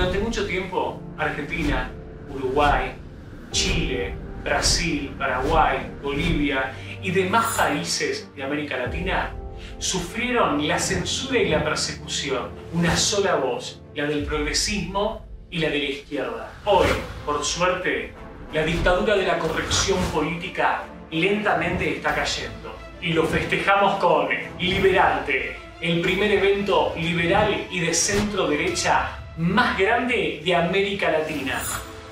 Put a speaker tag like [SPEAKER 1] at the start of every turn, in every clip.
[SPEAKER 1] durante mucho tiempo Argentina, Uruguay, Chile, Brasil, Paraguay, Bolivia y demás países de América Latina sufrieron la censura y la persecución, una sola voz, la del progresismo y la de la izquierda. Hoy, por suerte, la dictadura de la corrección política lentamente está cayendo y lo festejamos con Liberante, el primer evento liberal y de centro derecha más grande de América Latina,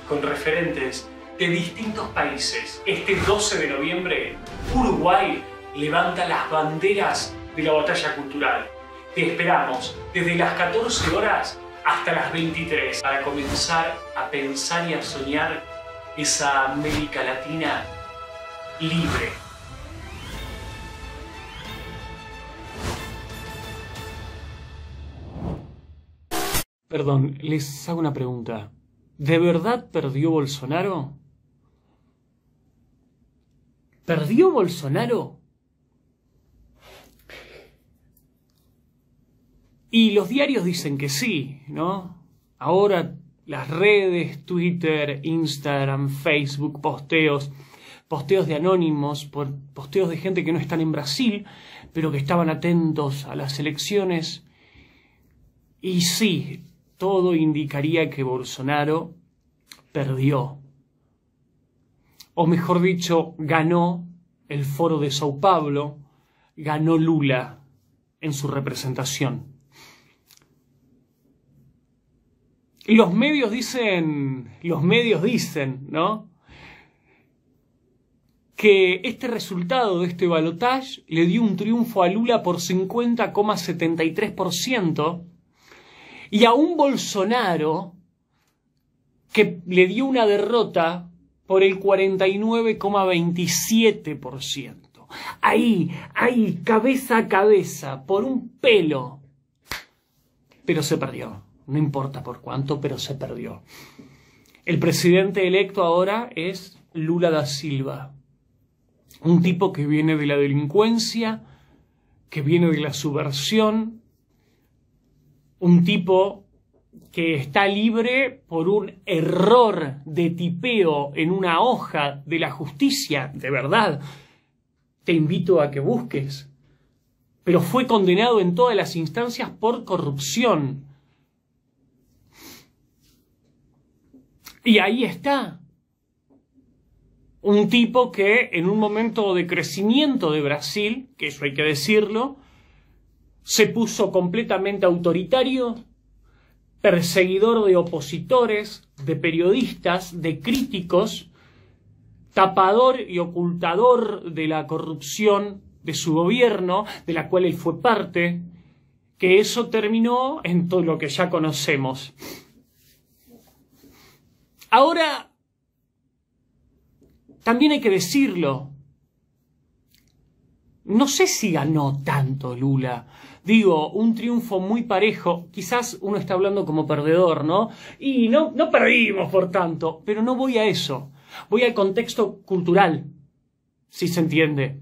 [SPEAKER 1] con referentes de distintos países. Este 12 de noviembre, Uruguay levanta las banderas de la batalla cultural. Te esperamos desde las 14 horas hasta las 23 para comenzar a pensar y a soñar esa América Latina libre. Perdón, les hago una pregunta. ¿De verdad perdió Bolsonaro? ¿Perdió Bolsonaro? Y los diarios dicen que sí, ¿no? Ahora las redes, Twitter, Instagram, Facebook, posteos, posteos de anónimos, posteos de gente que no están en Brasil, pero que estaban atentos a las elecciones. Y sí, todo indicaría que Bolsonaro perdió. O mejor dicho, ganó el foro de Sao Paulo, ganó Lula en su representación. Y los medios dicen, los medios dicen, ¿no? Que este resultado de este balotaje le dio un triunfo a Lula por 50,73%, y a un Bolsonaro que le dio una derrota por el 49,27%. Ahí, ahí, cabeza a cabeza, por un pelo. Pero se perdió. No importa por cuánto, pero se perdió. El presidente electo ahora es Lula da Silva. Un tipo que viene de la delincuencia, que viene de la subversión, un tipo que está libre por un error de tipeo en una hoja de la justicia, de verdad, te invito a que busques. Pero fue condenado en todas las instancias por corrupción. Y ahí está. Un tipo que en un momento de crecimiento de Brasil, que eso hay que decirlo, se puso completamente autoritario, perseguidor de opositores, de periodistas, de críticos, tapador y ocultador de la corrupción de su gobierno, de la cual él fue parte, que eso terminó en todo lo que ya conocemos. Ahora, también hay que decirlo, no sé si ganó tanto Lula, digo, un triunfo muy parejo, quizás uno está hablando como perdedor, ¿no? Y no, no perdimos, por tanto, pero no voy a eso, voy al contexto cultural, si se entiende.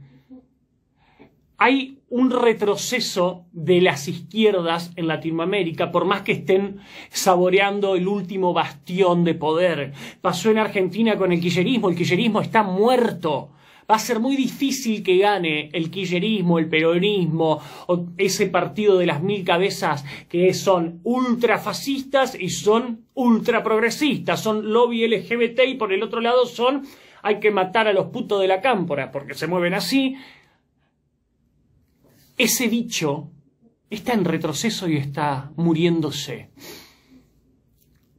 [SPEAKER 1] Hay un retroceso de las izquierdas en Latinoamérica, por más que estén saboreando el último bastión de poder. Pasó en Argentina con el quillerismo, el quillerismo está muerto va a ser muy difícil que gane el quillerismo, el peronismo, o ese partido de las mil cabezas que son ultrafascistas y son ultraprogresistas, son lobby LGBT y por el otro lado son hay que matar a los putos de la cámpora porque se mueven así. Ese dicho está en retroceso y está muriéndose.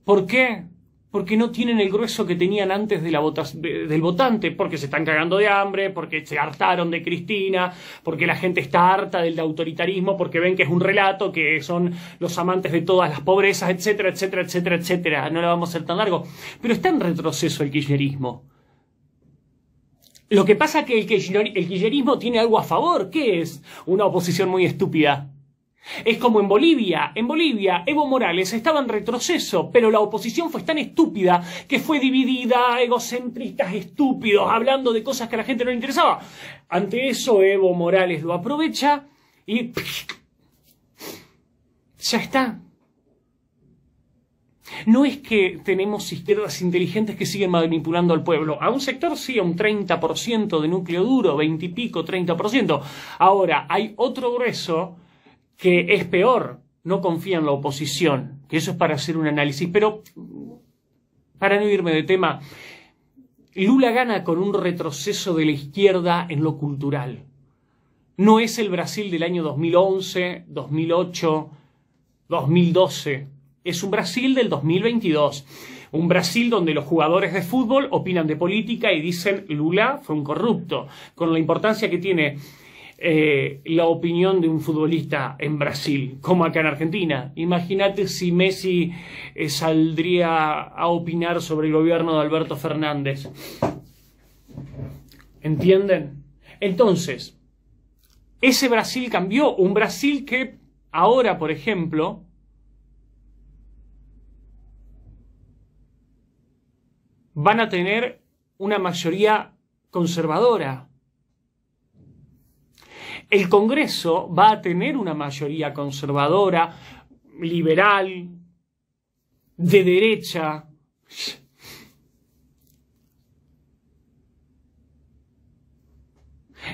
[SPEAKER 1] ¿Por qué? porque no tienen el grueso que tenían antes de la del votante, porque se están cagando de hambre, porque se hartaron de Cristina, porque la gente está harta del autoritarismo, porque ven que es un relato, que son los amantes de todas las pobrezas, etcétera, etcétera, etcétera, etcétera. No la vamos a hacer tan largo. Pero está en retroceso el kirchnerismo. Lo que pasa es que el kirchnerismo tiene algo a favor, que es una oposición muy estúpida es como en Bolivia. En Bolivia, Evo Morales estaba en retroceso, pero la oposición fue tan estúpida que fue dividida, egocentristas estúpidos, hablando de cosas que a la gente no le interesaba. Ante eso, Evo Morales lo aprovecha y... Ya está. No es que tenemos izquierdas inteligentes que siguen manipulando al pueblo. A un sector sí, a un 30% de núcleo duro, 20 y pico, 30%. Ahora, hay otro grueso que es peor, no confía en la oposición, que eso es para hacer un análisis. Pero, para no irme de tema, Lula gana con un retroceso de la izquierda en lo cultural. No es el Brasil del año 2011, 2008, 2012. Es un Brasil del 2022. Un Brasil donde los jugadores de fútbol opinan de política y dicen Lula fue un corrupto, con la importancia que tiene eh, la opinión de un futbolista en Brasil, como acá en Argentina. Imagínate si Messi eh, saldría a opinar sobre el gobierno de Alberto Fernández. ¿Entienden? Entonces, ese Brasil cambió, un Brasil que ahora, por ejemplo, van a tener una mayoría conservadora el Congreso va a tener una mayoría conservadora, liberal, de derecha.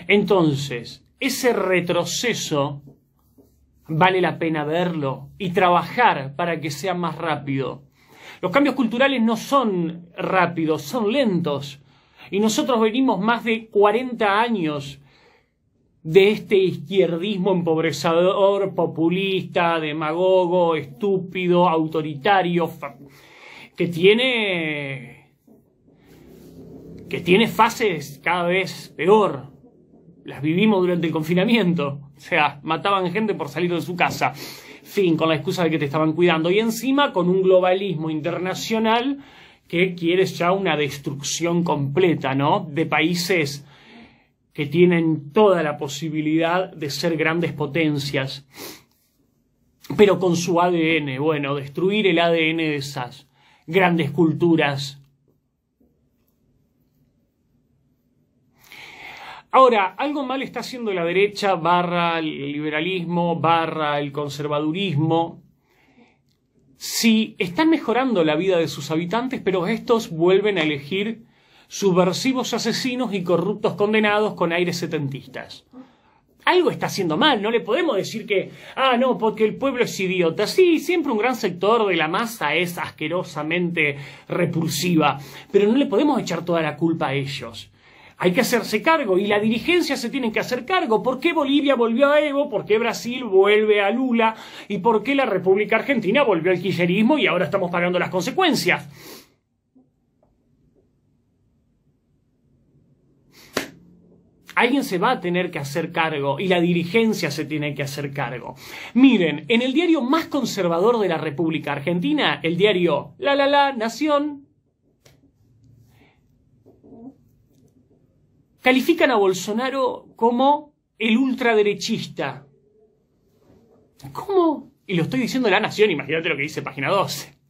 [SPEAKER 1] Entonces, ese retroceso vale la pena verlo y trabajar para que sea más rápido. Los cambios culturales no son rápidos, son lentos. Y nosotros venimos más de 40 años de este izquierdismo empobrezador, populista, demagogo, estúpido, autoritario, que tiene, que tiene fases cada vez peor. Las vivimos durante el confinamiento. O sea, mataban gente por salir de su casa. Fin, con la excusa de que te estaban cuidando. Y encima con un globalismo internacional que quiere ya una destrucción completa, ¿no? De países que tienen toda la posibilidad de ser grandes potencias, pero con su ADN, bueno, destruir el ADN de esas grandes culturas. Ahora, algo mal está haciendo la derecha barra el liberalismo, barra el conservadurismo, si están mejorando la vida de sus habitantes, pero estos vuelven a elegir subversivos asesinos y corruptos condenados con aires setentistas. Algo está haciendo mal, no le podemos decir que, ah, no, porque el pueblo es idiota. Sí, siempre un gran sector de la masa es asquerosamente repulsiva, pero no le podemos echar toda la culpa a ellos. Hay que hacerse cargo y la dirigencia se tiene que hacer cargo. ¿Por qué Bolivia volvió a Evo? ¿Por qué Brasil vuelve a Lula? ¿Y por qué la República Argentina volvió al kirchnerismo y ahora estamos pagando las consecuencias? alguien se va a tener que hacer cargo y la dirigencia se tiene que hacer cargo. Miren, en el diario más conservador de la República Argentina, el diario La La La Nación, califican a Bolsonaro como el ultraderechista. ¿Cómo? Y lo estoy diciendo la Nación, imagínate lo que dice página 12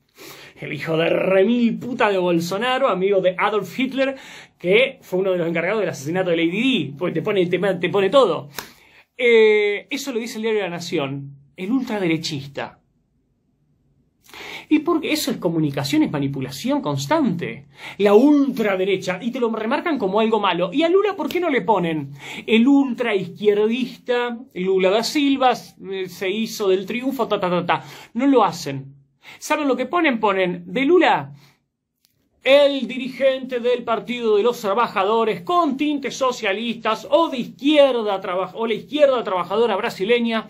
[SPEAKER 1] el hijo de remil puta de Bolsonaro, amigo de Adolf Hitler, que fue uno de los encargados del asesinato de Lady Di, porque te pone, tema, te pone todo. Eh, eso lo dice el diario de la Nación, el ultraderechista. Y porque eso es comunicación, es manipulación constante. La ultraderecha, y te lo remarcan como algo malo. ¿Y a Lula por qué no le ponen? El ultraizquierdista, Lula da Silva, eh, se hizo del triunfo, ta, ta, ta, ta. No lo hacen. ¿Saben lo que ponen? Ponen de Lula, el dirigente del Partido de los Trabajadores con tintes socialistas o de izquierda o la izquierda trabajadora brasileña.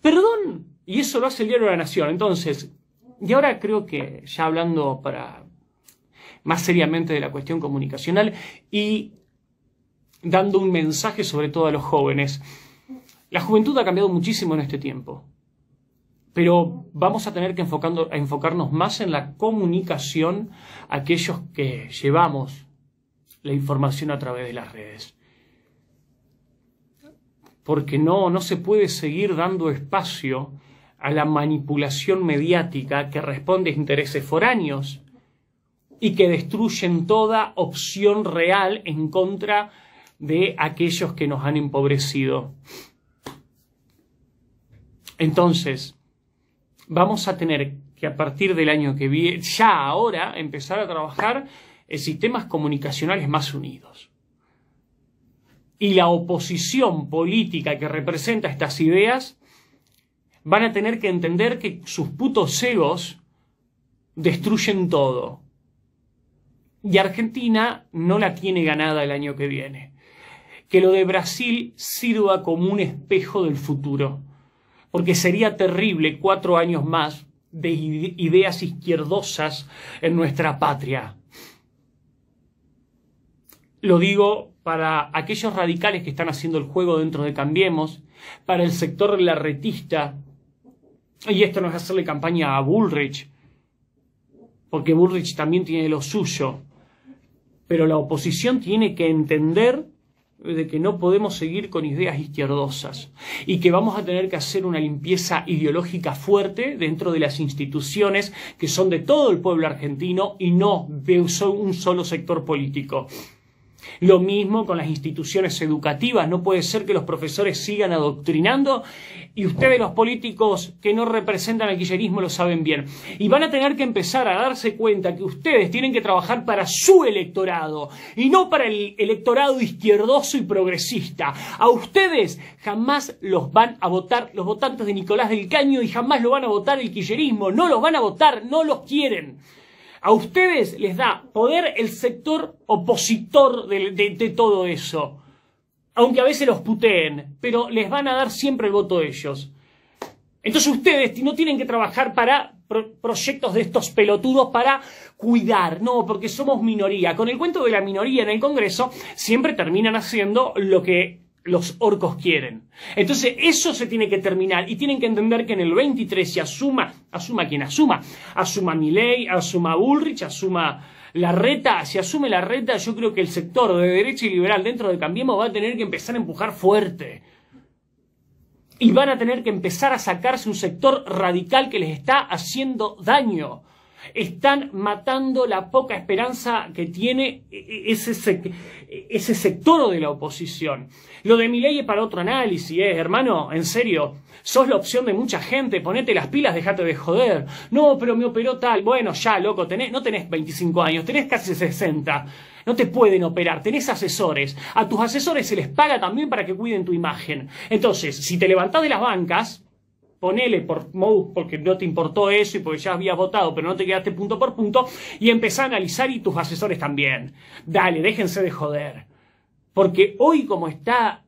[SPEAKER 1] Perdón, y eso lo hace el diario de la Nación. Entonces, y ahora creo que ya hablando para más seriamente de la cuestión comunicacional y dando un mensaje sobre todo a los jóvenes. La juventud ha cambiado muchísimo en este tiempo pero vamos a tener que a enfocarnos más en la comunicación a aquellos que llevamos la información a través de las redes. Porque no, no se puede seguir dando espacio a la manipulación mediática que responde a intereses foráneos y que destruyen toda opción real en contra de aquellos que nos han empobrecido. Entonces, vamos a tener que a partir del año que viene, ya ahora, empezar a trabajar en eh, sistemas comunicacionales más unidos. Y la oposición política que representa estas ideas van a tener que entender que sus putos egos destruyen todo. Y Argentina no la tiene ganada el año que viene. Que lo de Brasil sirva como un espejo del futuro porque sería terrible cuatro años más de ideas izquierdosas en nuestra patria. Lo digo para aquellos radicales que están haciendo el juego dentro de Cambiemos, para el sector larretista, y esto no es hacerle campaña a Bullrich, porque Bullrich también tiene lo suyo, pero la oposición tiene que entender de que no podemos seguir con ideas izquierdosas y que vamos a tener que hacer una limpieza ideológica fuerte dentro de las instituciones que son de todo el pueblo argentino y no de un solo sector político. Lo mismo con las instituciones educativas. No puede ser que los profesores sigan adoctrinando y ustedes los políticos que no representan al quillerismo lo saben bien. Y van a tener que empezar a darse cuenta que ustedes tienen que trabajar para su electorado y no para el electorado izquierdoso y progresista. A ustedes jamás los van a votar los votantes de Nicolás del Caño y jamás lo van a votar el quillerismo. No los van a votar, no los quieren. A ustedes les da poder el sector opositor de, todo eso. Aunque a veces los puteen, pero les van a dar siempre el voto de ellos. Entonces ustedes no tienen que trabajar para proyectos de estos pelotudos para cuidar, no, porque somos minoría. Con el cuento de la minoría en el Congreso siempre terminan haciendo lo que los orcos quieren. Entonces eso se tiene que terminar y tienen que entender que en el 23 se asuma, asuma quien asuma, asuma Milley, asuma Ulrich, asuma la reta, si asume la reta, yo creo que el sector de derecha y liberal dentro de Cambiemos va a tener que empezar a empujar fuerte. Y van a tener que empezar a sacarse un sector radical que les está haciendo daño están matando la poca esperanza que tiene e-, e-, ese, sector de la oposición. Lo de mi ley es para otro análisis, ¿eh? hermano, en serio, sos la opción de mucha gente, ponete las pilas, dejate de joder. No, pero me operó tal, bueno, ya, loco, tenés, no tenés 25 años, tenés casi 60. No te pueden operar, tenés asesores. A tus asesores se les paga también para que cuiden tu imagen. Entonces, si te levantás de las bancas, ponele por porque no te importó eso y porque ya habías votado, pero no te quedaste punto por punto, y empezá a analizar y tus asesores también. Dale, déjense de joder. Porque hoy como está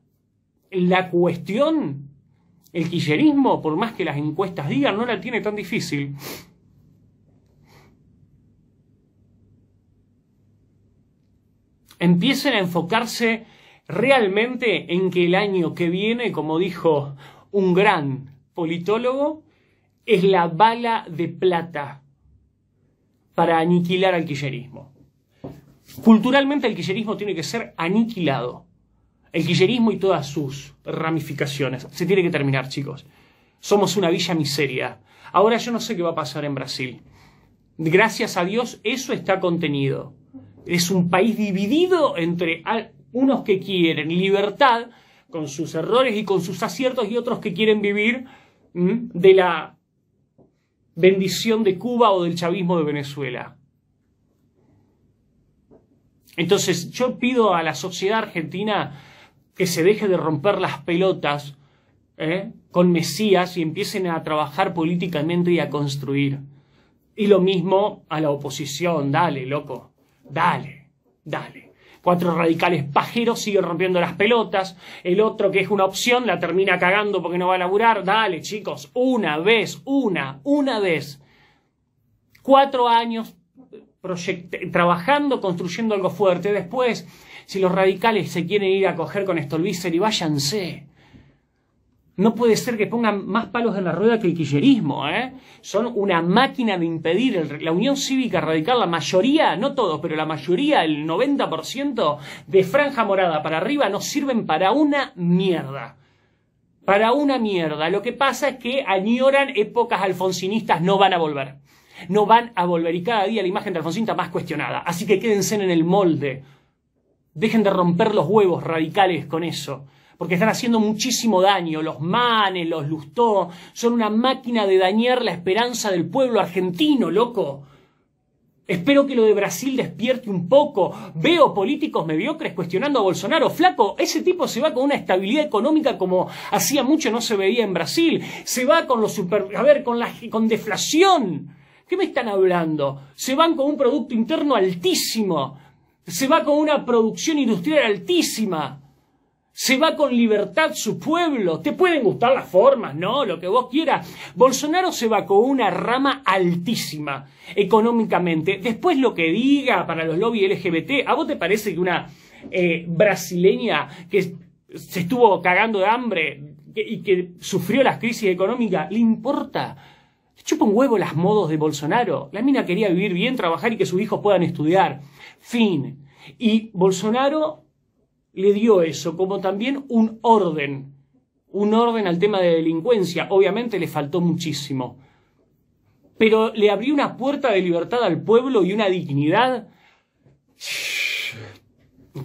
[SPEAKER 1] la cuestión, el quillerismo, por más que las encuestas digan, no la tiene tan difícil. Empiecen a enfocarse realmente en que el año que viene, como dijo un gran politólogo, es la bala de plata para aniquilar al quillerismo Culturalmente el quillerismo tiene que ser aniquilado. El quillerismo y todas sus ramificaciones. Se tiene que terminar, chicos. Somos una villa miseria. Ahora yo no sé qué va a pasar en Brasil. Gracias a Dios eso está contenido. Es un país dividido entre unos que quieren libertad con sus errores y con sus aciertos y otros que quieren vivir de la bendición de Cuba o del chavismo de Venezuela. Entonces yo pido a la sociedad argentina que se deje de romper las pelotas ¿eh? con Mesías y empiecen a trabajar políticamente y a construir. Y lo mismo a la oposición, dale, loco, dale, dale cuatro radicales pajeros siguen rompiendo las pelotas, el otro que es una opción la termina cagando porque no va a laburar, dale chicos, una vez, una, una vez, cuatro años trabajando, construyendo algo fuerte, después, si los radicales se quieren ir a coger con Stolbizer y váyanse, no puede ser que pongan más palos en la rueda que el quillerismo, ¿eh? Son una máquina de impedir la unión cívica radical, la mayoría, no todos, pero la mayoría, el 90% de franja morada para arriba no sirven para una mierda. Para una mierda. Lo que pasa es que añoran épocas alfonsinistas, no van a volver. No van a volver y cada día la imagen de Alfonsín está más cuestionada. Así que quédense en el molde. Dejen de romper los huevos radicales con eso porque están haciendo muchísimo daño. Los Manes, los Lustó, son una máquina de dañar la esperanza del pueblo argentino, loco. Espero que lo de Brasil despierte un poco. Veo políticos mediocres cuestionando a Bolsonaro. Flaco, ese tipo se va con una estabilidad económica como hacía mucho no se veía en Brasil. Se va con los super, a ver, con la con deflación. ¿Qué me están hablando? Se van con un producto interno altísimo. Se va con una producción industrial altísima se va con libertad su pueblo. Te pueden gustar las formas, no, lo que vos quieras. Bolsonaro se va con una rama altísima económicamente. Después lo que diga para los lobbies LGBT, ¿a vos te parece que una eh, brasileña que se estuvo cagando de hambre y que sufrió las crisis económicas, le importa? Chupa un huevo las modos de Bolsonaro. La mina quería vivir bien, trabajar y que sus hijos puedan estudiar. Fin. Y Bolsonaro le dio eso, como también un orden, un orden al tema de delincuencia. Obviamente le faltó muchísimo. Pero le abrió una puerta de libertad al pueblo y una dignidad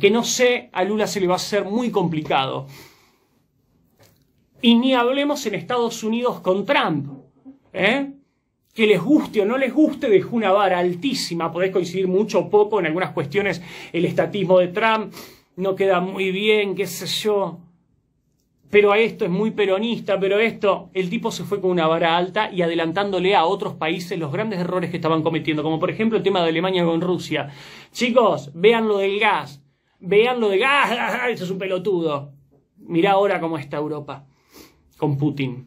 [SPEAKER 1] que no sé, a Lula se le va a ser muy complicado. Y ni hablemos en Estados Unidos con Trump, ¿eh? que les guste o no les guste, dejó una vara altísima. Podés coincidir mucho o poco en algunas cuestiones el estatismo de Trump, no queda muy bien, qué sé yo. Pero a esto es muy peronista, pero esto, el tipo se fue con una vara alta y adelantándole a otros países los grandes errores que estaban cometiendo, como por ejemplo el tema de Alemania con Rusia. Chicos, vean lo del gas, vean lo de gas, ¡Ah, Eso es un pelotudo. Mirá ahora cómo está Europa con Putin.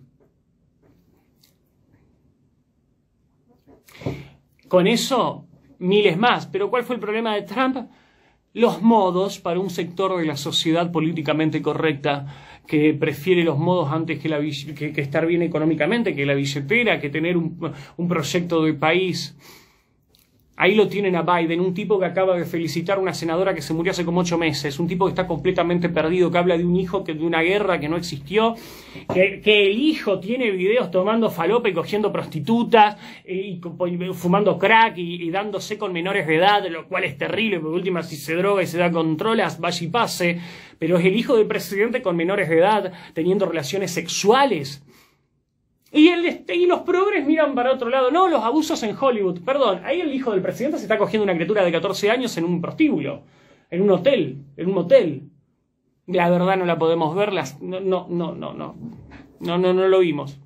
[SPEAKER 1] Con eso, miles más. Pero ¿cuál fue el problema de Trump? los modos para un sector de la sociedad políticamente correcta que prefiere los modos antes que, estar bien económicamente, que la billetera, que tener un, un proyecto de país. Ahí lo tienen a Biden, un tipo que acaba de felicitar a una senadora que se murió hace como ocho meses, un tipo que está completamente perdido, que habla de un hijo, que, de una guerra que no existió, que, el hijo tiene videos tomando falope, y cogiendo prostitutas, eh, y, fumando crack y, dándose con menores de edad, lo cual es terrible, porque última si se droga y se da controlas, vaya y pase, pero es el hijo del presidente con menores de edad, teniendo relaciones sexuales y, el, este, y los progres miran para otro lado. No, los abusos en Hollywood. Perdón, ahí el hijo del presidente se está cogiendo una criatura de 14 años en un prostíbulo, en un hotel, en un motel. La verdad no la podemos ver, no, no, no, no, no, no, no, no lo vimos.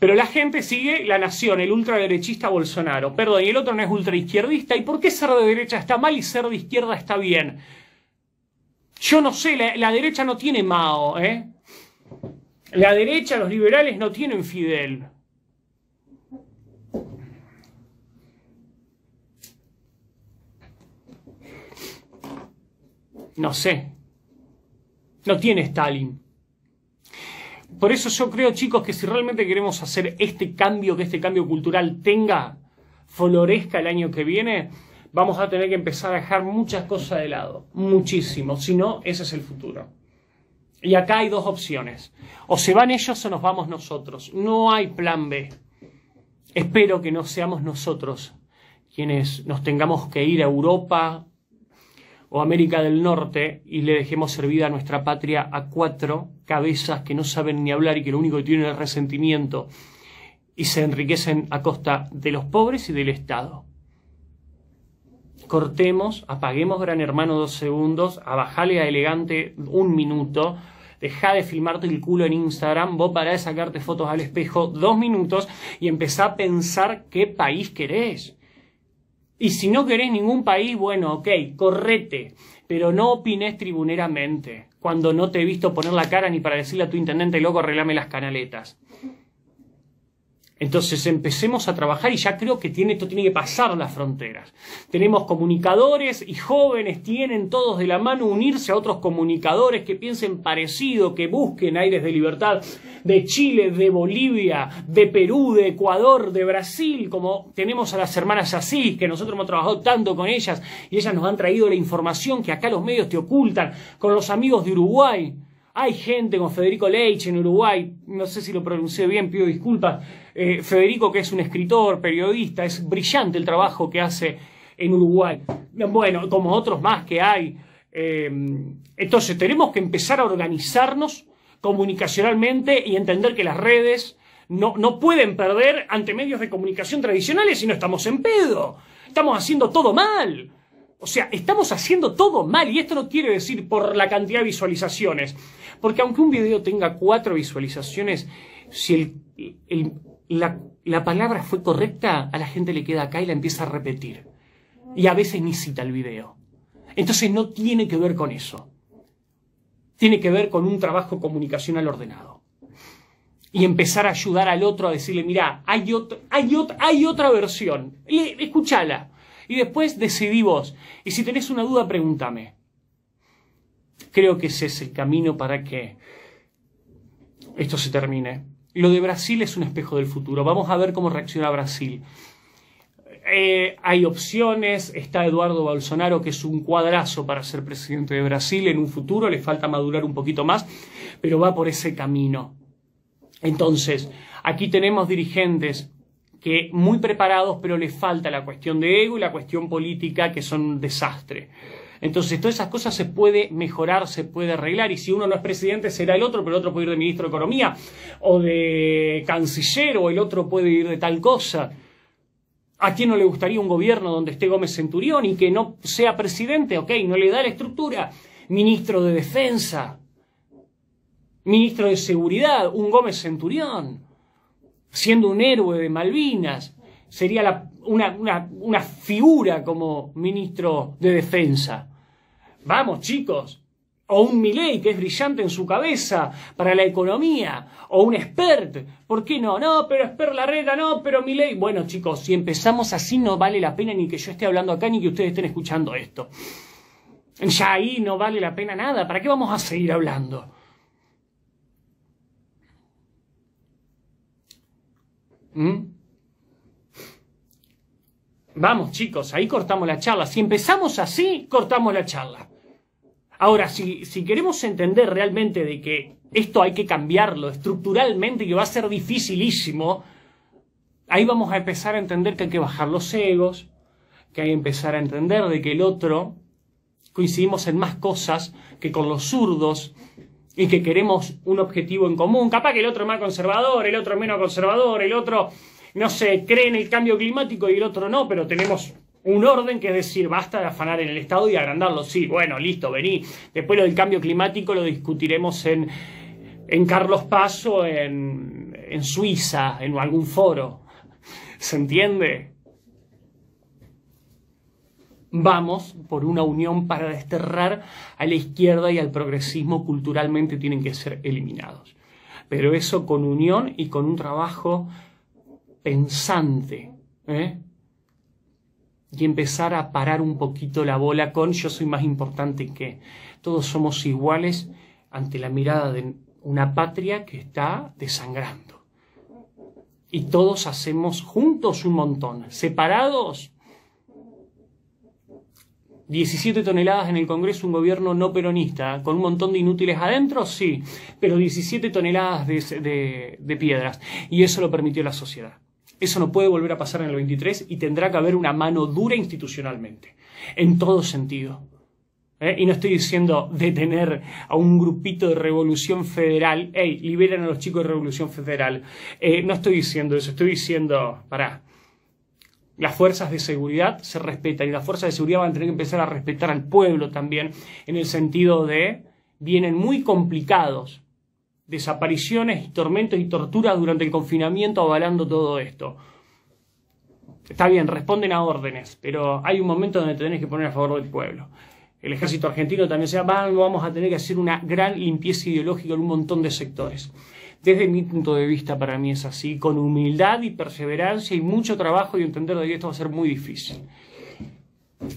[SPEAKER 1] Pero la gente sigue la nación, el ultraderechista Bolsonaro. Perdón, y el otro no es ultraizquierdista. ¿Y por qué ser de derecha está mal y ser de izquierda está bien? Yo no sé, la, derecha no tiene Mao, ¿eh? La derecha, los liberales no tienen Fidel. No sé. No tiene Stalin. Por eso yo creo, chicos, que si realmente queremos hacer este cambio, que este cambio cultural tenga, florezca el año que viene, vamos a tener que empezar a dejar muchas cosas de lado, muchísimo, si no, ese es el futuro. Y acá hay dos opciones, o se van ellos o nos vamos nosotros, no hay plan B. Espero que no seamos nosotros quienes nos tengamos que ir a Europa o América del Norte y le dejemos servida a nuestra patria a cuatro cabezas que no saben ni hablar y que lo único que tienen es resentimiento y se enriquecen a costa de los pobres y del Estado cortemos, apaguemos Gran Hermano dos segundos, abajale a Elegante un minuto, deja de filmarte el culo en Instagram, vos pará de sacarte fotos al espejo dos minutos y empezá a pensar qué país querés. Y si no querés ningún país, bueno, ok, correte, pero no opines tribuneramente, cuando no te he visto poner la cara ni para decirle a tu intendente, loco, arreglame las canaletas. Entonces empecemos a trabajar y ya creo que tiene, esto tiene que pasar las fronteras. Tenemos comunicadores y jóvenes tienen todos de la mano unirse a otros comunicadores que piensen parecido, que busquen aires de libertad de Chile, de Bolivia, de Perú, de Ecuador, de Brasil, como tenemos a las hermanas así, que nosotros hemos trabajado tanto con ellas y ellas nos han traído la información que acá los medios te ocultan, con los amigos de Uruguay. Hay gente con Federico Leitch en Uruguay, no sé si lo pronuncié bien, pido disculpas eh, Federico, que es un escritor, periodista, es brillante el trabajo que hace en Uruguay. Bueno, como otros más que hay. Eh, entonces, tenemos que empezar a organizarnos comunicacionalmente y entender que las redes no, no pueden perder ante medios de comunicación tradicionales si no estamos en pedo. Estamos haciendo todo mal. O sea, estamos haciendo todo mal y esto no quiere decir por la cantidad de visualizaciones. Porque aunque un video tenga cuatro visualizaciones, si el la, palabra fue correcta, a la gente le queda acá y la empieza a repetir. Y a veces ni cita el video. Entonces no tiene que ver con eso. Tiene que ver con un trabajo comunicacional ordenado. Y empezar a ayudar al otro a decirle, mira, hay, hay, hay otra versión, escúchala. Y después decidí vos. Y si tenés una duda, pregúntame. Creo que ese es el camino para que esto se termine. Lo de Brasil es un espejo del futuro. Vamos a ver cómo reacciona Brasil. Eh, hay opciones, está Eduardo Bolsonaro, que es un cuadrazo para ser presidente de Brasil en un futuro, le falta madurar un poquito más, pero va por ese camino. Entonces, aquí tenemos dirigentes que muy preparados, pero les falta la cuestión de ego y la cuestión política, que son un desastre. Entonces, todas esas cosas se puede mejorar, se puede arreglar. Y si uno no es presidente, será el otro, pero el otro puede ir de ministro de Economía o de canciller o el otro puede ir de tal cosa. ¿A quién no le gustaría un gobierno donde esté Gómez Centurión y que no sea presidente? Ok, no le da la estructura. Ministro de Defensa, ministro de Seguridad, un Gómez Centurión, siendo un héroe de Malvinas, sería la una, figura como ministro de defensa. Vamos, chicos, o un Milley que es brillante en su cabeza para la economía, o un expert, ¿por qué no? No, pero la Larreta, no, pero Milley. Bueno, chicos, si empezamos así no vale la pena ni que yo esté hablando acá ni que ustedes estén escuchando esto. Ya ahí no vale la pena nada, ¿para qué vamos a seguir hablando? ¿Mm? Vamos chicos, ahí cortamos la charla. Si empezamos así, cortamos la charla. Ahora, si, si queremos entender realmente de que esto hay que cambiarlo estructuralmente y que va a ser dificilísimo, ahí vamos a empezar a entender que hay que bajar los egos, que hay que empezar a entender de que el otro coincidimos en más cosas que con los zurdos y que queremos un objetivo en común. Capaz que el otro es más conservador, el otro es menos conservador, el otro no se cree en el cambio climático y el otro no, pero tenemos un orden que es decir, basta de afanar en el Estado y agrandarlo. Sí, bueno, listo, vení. Después lo del cambio climático lo discutiremos en, Carlos Paso, en Suiza, en algún foro. ¿Se entiende? Vamos por una unión para desterrar a la izquierda y al progresismo culturalmente tienen que ser eliminados. Pero eso con unión y con un trabajo pensante. ¿eh? Y empezar a parar un poquito la bola con yo soy más importante que todos somos iguales ante la mirada de una patria que está desangrando. Y todos hacemos juntos un montón, separados. 17 toneladas en el Congreso, un gobierno no peronista, con un montón de inútiles adentro, sí, pero 17 toneladas de piedras. Y eso lo permitió la sociedad. Eso no puede volver a pasar en el 23 y tendrá que haber una mano dura institucionalmente, en todo sentido. ¿Eh? Y no estoy diciendo detener a un grupito de Revolución Federal, hey, liberen a los chicos de Revolución Federal. Eh, no estoy diciendo eso, estoy diciendo, pará, las fuerzas de seguridad se respetan y las fuerzas de seguridad van a tener que empezar a respetar al pueblo también, en el sentido de, vienen muy complicados desapariciones y tormentos y torturas durante el confinamiento avalando todo esto. Está bien, responden a órdenes, pero hay un momento donde tenés que poner a favor del pueblo. El ejército argentino también se va, vamos a tener que hacer una gran limpieza ideológica en un montón de sectores. Desde mi punto de vista, para mí es así, con humildad y perseverancia y mucho trabajo y entender de que esto va a ser muy difícil.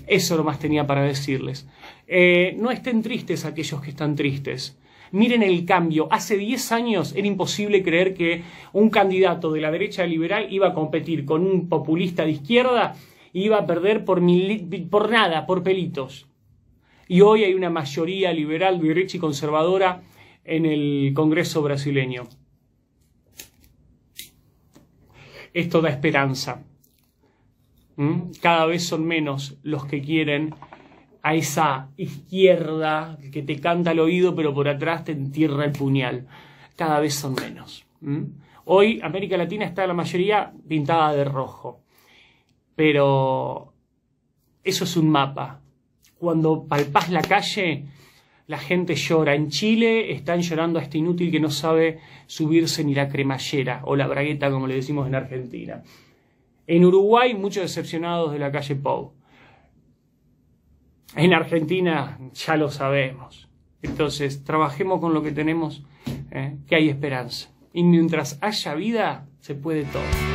[SPEAKER 1] Eso lo más tenía para decirles. Eh, no estén tristes aquellos que están tristes. Miren el cambio. Hace 10 años era imposible creer que un candidato de la derecha liberal iba a competir con un populista de izquierda y iba a perder por, nada, por pelitos. Y hoy hay una mayoría liberal, derecha y conservadora en el Congreso brasileño. Esto da esperanza. ¿Mm? Cada vez son menos los que quieren a esa izquierda que te canta al oído pero por atrás te entierra el puñal. Cada vez son menos. Hoy América Latina está la mayoría pintada de rojo, pero eso es un mapa. Cuando palpas la calle, la gente llora. En Chile están llorando a este inútil que no sabe subirse ni la cremallera o la bragueta, como le decimos en Argentina. En Uruguay, muchos decepcionados de la calle Pau. En Argentina ya lo sabemos. Entonces, trabajemos con lo que tenemos, eh, que hay esperanza. Y mientras haya vida, se puede todo.